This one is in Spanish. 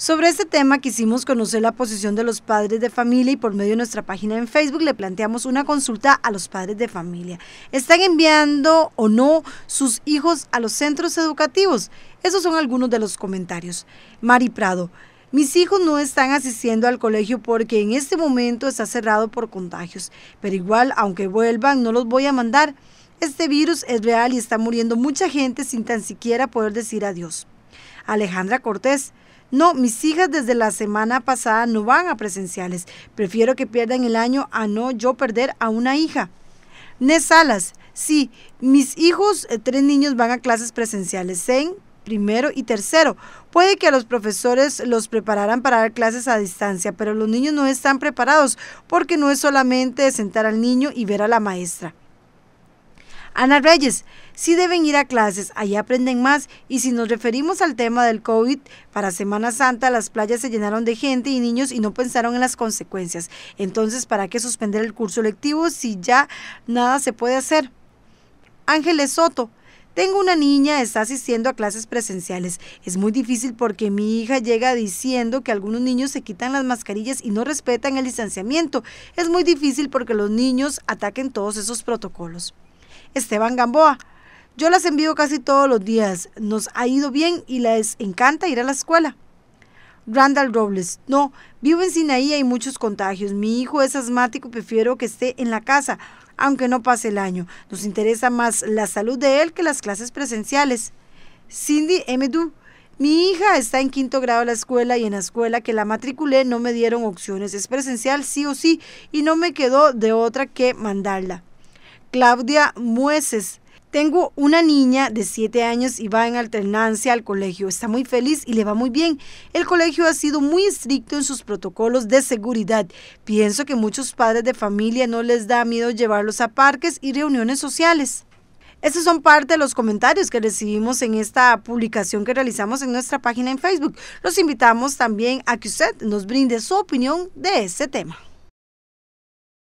Sobre este tema quisimos conocer la posición de los padres de familia y por medio de nuestra página en Facebook le planteamos una consulta a los padres de familia. ¿Están enviando o no sus hijos a los centros educativos? Esos son algunos de los comentarios. Mari Prado. Mis hijos no están asistiendo al colegio porque en este momento está cerrado por contagios, pero igual, aunque vuelvan, no los voy a mandar. Este virus es real y está muriendo mucha gente sin tan siquiera poder decir adiós. Alejandra Cortés, no, mis hijas desde la semana pasada no van a presenciales. Prefiero que pierdan el año a no yo perder a una hija. Ne Salas, sí, mis hijos, eh, tres niños van a clases presenciales en primero y tercero. Puede que a los profesores los prepararan para dar clases a distancia, pero los niños no están preparados porque no es solamente sentar al niño y ver a la maestra. Ana Reyes, sí deben ir a clases, ahí aprenden más y si nos referimos al tema del COVID, para Semana Santa las playas se llenaron de gente y niños y no pensaron en las consecuencias. Entonces, ¿para qué suspender el curso lectivo si ya nada se puede hacer? Ángeles Soto, tengo una niña, está asistiendo a clases presenciales. Es muy difícil porque mi hija llega diciendo que algunos niños se quitan las mascarillas y no respetan el distanciamiento. Es muy difícil porque los niños ataquen todos esos protocolos. Esteban Gamboa. Yo las envío casi todos los días. Nos ha ido bien y les encanta ir a la escuela. Randall Robles. No, vivo en Sinaí y hay muchos contagios. Mi hijo es asmático, prefiero que esté en la casa, aunque no pase el año. Nos interesa más la salud de él que las clases presenciales. Cindy M. Du. Mi hija está en quinto grado de la escuela y en la escuela que la matriculé no me dieron opciones. Es presencial sí o sí y no me quedó de otra que mandarla. Claudia Mueces. Tengo una niña de 7 años y va en alternancia al colegio. Está muy feliz y le va muy bien. El colegio ha sido muy estricto en sus protocolos de seguridad. Pienso que muchos padres de familia no les da miedo llevarlos a parques y reuniones sociales. Esos son parte de los comentarios que recibimos en esta publicación que realizamos en nuestra página en Facebook. Los invitamos también a que usted nos brinde su opinión de este tema.